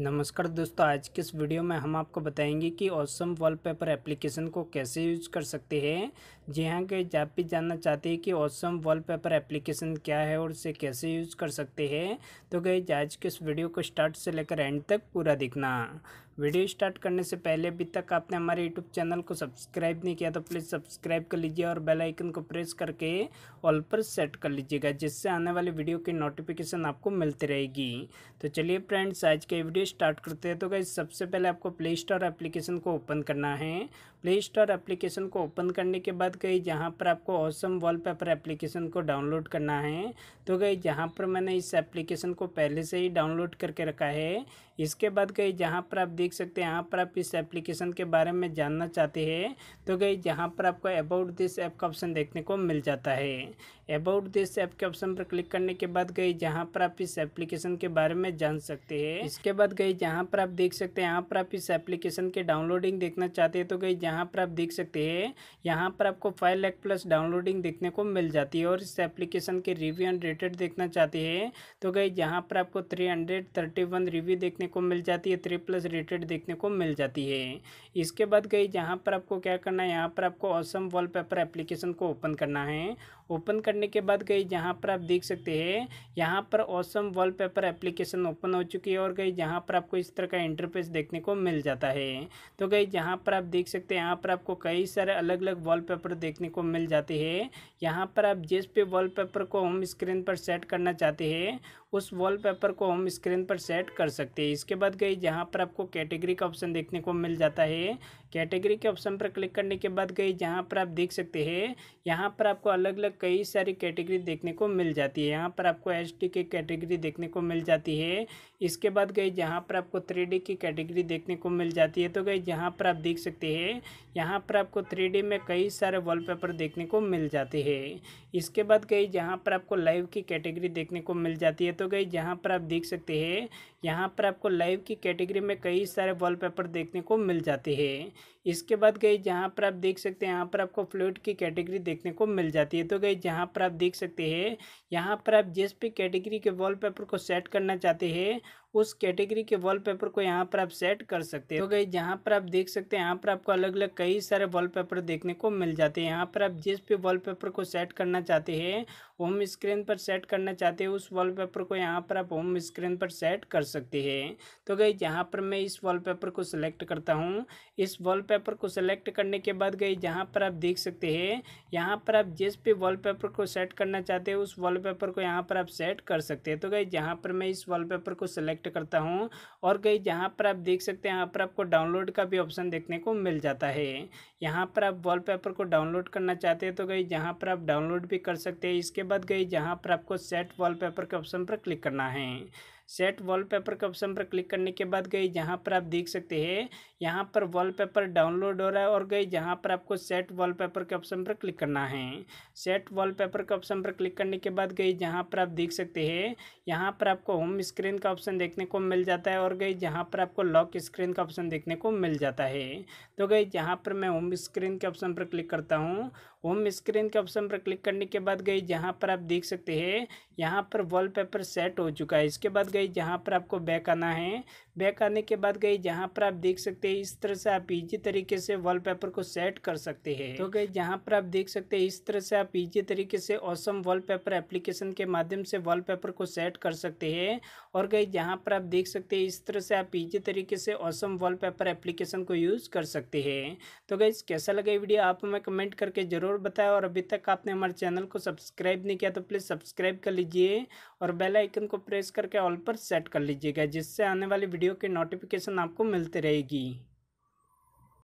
नमस्कार दोस्तों आज के इस वीडियो में हम आपको बताएंगे कि ऑसम वॉलपेपर एप्लीकेशन को कैसे यूज कर सकते हैं जी हाँ कि आप भी जानना चाहते हैं कि ऑसम वॉलपेपर एप्लीकेशन क्या है और उसे कैसे यूज कर सकते हैं तो गई आज के इस वीडियो को स्टार्ट से लेकर एंड तक पूरा देखना वीडियो स्टार्ट करने से पहले अभी तक आपने हमारे यूट्यूब चैनल को सब्सक्राइब नहीं किया तो प्लीज़ सब्सक्राइब कर लीजिए और बेल आइकन को प्रेस करके ऑल पर सेट कर लीजिएगा जिससे आने वाले वीडियो की नोटिफिकेशन आपको मिलती रहेगी तो चलिए फ्रेंड्स आज का वीडियो स्टार्ट करते हैं तो गई सबसे पहले आपको प्ले स्टोर एप्लीकेशन को ओपन करना है प्ले स्टोर एप्लीकेशन को ओपन करने के बाद गई जहाँ पर आपको ऑसम पेपर एप्लीकेशन को डाउनलोड करना है तो गई जहाँ पर मैंने इस एप्लीकेशन को पहले से ही डाउनलोड करके रखा है इसके बाद गई जहाँ पर आप देख सकते हैं यहाँ पर आप इस एप्लीकेशन के बारे में जानना चाहते हैं तो गई यहाँ पर आपको अबाउट दिस ऐप का ऑप्शन देखने को मिल जाता है अबाउट दिस ऐप के ऑप्शन पर क्लिक करने के बाद गई जहाँ पर आप इस एप्लीकेशन के बारे में जान सकते हैं इसके बाद गई जहाँ पर आप देख सकते हैं यहाँ पर आप इस एप्लीकेशन के डाउनलोडिंग देखना चाहते हैं तो गई जहाँ पर आप देख सकते हैं यहाँ पर आपको फाइव लैख प्लस डाउनलोडिंग देखने को मिल जाती है और इस एप्लीकेशन के रिव्यू एंड रेटेड देखना चाहते हैं तो गई जहाँ पर आपको three hundred thirty one review देखने को मिल जाती है थ्री प्लस रेटेड देखने को मिल जाती है इसके बाद गई जहाँ पर आपको क्या करना है यहाँ पर आपको ऑसम पेपर एप्लीकेशन को ओपन करना है ओपन कर करने के बाद गई जहाँ पर आप देख सकते हैं यहाँ पर ऑसम वॉलपेपर एप्लीकेशन ओपन हो चुकी है और गई जहाँ पर आपको इस तरह का इंटरफेस देखने को मिल जाता है तो गई जहाँ पर आप देख सकते हैं यहाँ पर आपको कई सारे अलग अलग वॉलपेपर देखने को मिल जाते हैं यहाँ पर आप जिस पे वॉलपेपर को होम स्क्रीन पर सेट करना चाहते हैं उस वॉलपेपर को होम स्क्रीन पर सेट कर सकते हैं इसके बाद गई जहाँ पर आपको कैटेगरी का ऑप्शन देखने को मिल जाता है कैटेगरी के ऑप्शन पर क्लिक करने के बाद गई जहाँ पर आप देख सकते हैं यहाँ पर आपको अलग अलग कई सारे सारी कैटेगरी देखने को मिल जाती है यहाँ पर आपको एच डी की कैटेगरी देखने को मिल जाती है इसके बाद गई जहाँ पर आपको थ्री डी की कैटेगरी देखने को मिल जाती है तो गए जहाँ पर आप देख सकते हैं यहाँ पर आपको थ्री डी में कई सारे वॉलपेपर देखने को मिल जाते हैं इसके बाद गई जहाँ पर आपको लाइव की कैटेगरी देखने को मिल जाती है तो गई जहाँ पर आप देख सकते हैं यहाँ पर आपको लाइव की कैटेगरी में कई सारे वॉलपेपर देखने को मिल जाते हैं इसके बाद गई जहाँ पर आप देख सकते हैं यहाँ पर आपको फ्लूट की कैटेगरी देखने को मिल जाती है तो गई जहाँ पर आप देख सकते हैं यहाँ पर आप जिस भी कैटेगरी के वॉलपेपर को सेट करना चाहते हैं उस कैटेगरी के वॉलपेपर को यहाँ पर आप सेट कर सकते हैं तो गई जहाँ पर आप देख सकते हैं यहाँ पर आपको अलग अलग कई सारे वॉलपेपर देखने को मिल जाते हैं यहाँ पर आप जिस भी वॉलपेपर को सेट करना चाहते हैं होम स्क्रीन पर सेट करना चाहते हैं उस वॉलपेपर को यहाँ पर आप होम स्क्रीन पर सेट कर सकते हैं तो गई जहाँ पर मैं इस वॉलपेपर को सिलेक्ट करता हूँ इस वॉलपेपर को सिलेक्ट करने के बाद गई जहाँ पर आप देख सकते हैं यहाँ पर आप जिस भी वॉलपेपर को सेट करना चाहते हैं उस वॉलपेपर को यहाँ पर आप सेट कर सकते हैं तो गई जहाँ पर मैं इस वॉलपेपर को सिलेक्ट सेलेक्ट करता हूँ और गई जहाँ पर आप देख सकते हैं यहाँ पर आपको डाउनलोड का भी ऑप्शन देखने को मिल जाता है यहाँ पर आप वॉलपेपर को डाउनलोड करना चाहते हैं तो गई जहाँ पर आप डाउनलोड भी कर सकते हैं इसके बाद गई जहाँ पर आपको सेट वॉलपेपर के ऑप्शन पर क्लिक करना है सेट वॉलपेपर के ऑप्शन पर क्लिक करने के बाद गई जहाँ पर आप देख सकते हैं यहाँ पर वॉलपेपर डाउनलोड हो रहा है और गई जहाँ पर आपको सेट वॉलपेपर के ऑप्शन पर क्लिक करना है सेट वॉलपेपर के ऑप्शन पर क्लिक करने के बाद गई जहाँ पर आप देख सकते हैं यहाँ पर आपको होम स्क्रीन का ऑप्शन देखने को मिल जाता है और गई जहाँ पर आपको लॉक स्क्रीन का ऑप्शन देखने को मिल जाता है तो गई जहाँ पर मैं होम स्क्रीन के ऑप्शन पर क्लिक करता हूँ होम स्क्रीन के ऑप्शन पर क्लिक करने के बाद गई जहाँ पर आप देख सकते हैं यहाँ पर वॉलपेपर सेट हो चुका है इसके बाद गई जहाँ पर आपको बैक आना है बैक आने के बाद गई जहाँ पर आप देख सकते हैं इस तरह से आप इजी तरीके से वॉलपेपर को सेट कर सकते हैं तो गई जहाँ पर आप देख सकते हैं इस तरह से आप इजी तरीके से ऑसम वॉलपेपर एप्लीकेशन के माध्यम से वॉलपेपर को सेट कर सकते हैं और गई जहाँ पर आप देख सकते हैं इस तरह से आप इजी तरीके से ऑसम वॉलपेपर एप्लीकेशन को यूज़ कर सकते हैं तो गई कैसा लगा वीडियो आप हमें कमेंट करके जरूर ज़रूर बताएं और अभी तक आपने हमारे चैनल को सब्सक्राइब नहीं किया तो प्लीज़ सब्सक्राइब कर लीजिए और बेल आइकन को प्रेस करके ऑल पर सेट कर लीजिएगा जिससे आने वाली वीडियो की नोटिफिकेशन आपको मिलती रहेगी